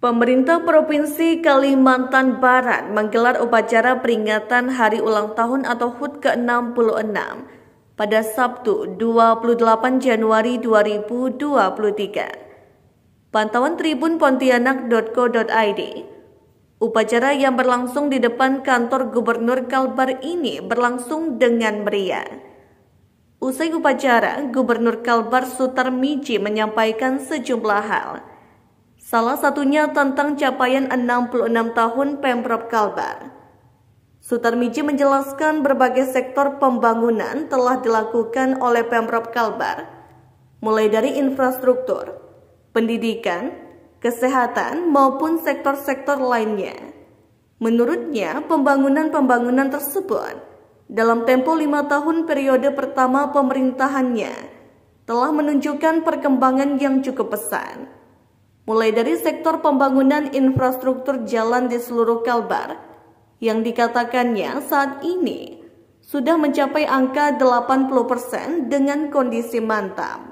Pemerintah Provinsi Kalimantan Barat menggelar upacara peringatan Hari Ulang Tahun atau HUT ke-66 pada Sabtu 28 Januari 2023. Pantauan Tribun Pontianak.co.id Upacara yang berlangsung di depan kantor Gubernur Kalbar ini berlangsung dengan meriah. Usai upacara, Gubernur Kalbar Sutar Miji menyampaikan sejumlah hal – Salah satunya tentang capaian 66 tahun Pemprov Kalbar. Sutarmiji menjelaskan berbagai sektor pembangunan telah dilakukan oleh Pemprov Kalbar, mulai dari infrastruktur, pendidikan, kesehatan, maupun sektor-sektor lainnya. Menurutnya, pembangunan-pembangunan tersebut dalam tempo lima tahun periode pertama pemerintahannya telah menunjukkan perkembangan yang cukup pesat mulai dari sektor pembangunan infrastruktur jalan di seluruh Kalbar yang dikatakannya saat ini sudah mencapai angka 80% dengan kondisi mantap.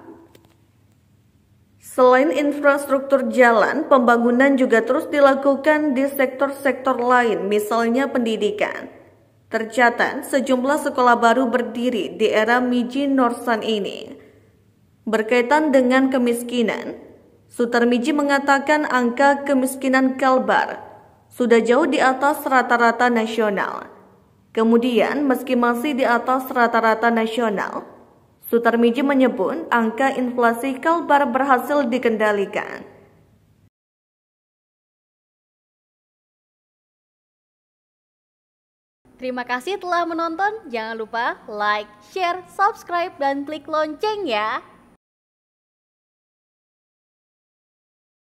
Selain infrastruktur jalan, pembangunan juga terus dilakukan di sektor-sektor lain, misalnya pendidikan. Tercatat, sejumlah sekolah baru berdiri di era Miji Norsan ini. Berkaitan dengan kemiskinan, Sutarmiji mengatakan angka kemiskinan Kalbar sudah jauh di atas rata-rata nasional. Kemudian, meski masih di atas rata-rata nasional, Sutarmiji menyebut angka inflasi Kalbar berhasil dikendalikan. Terima kasih telah menonton. Jangan lupa like, share, subscribe, dan klik lonceng ya.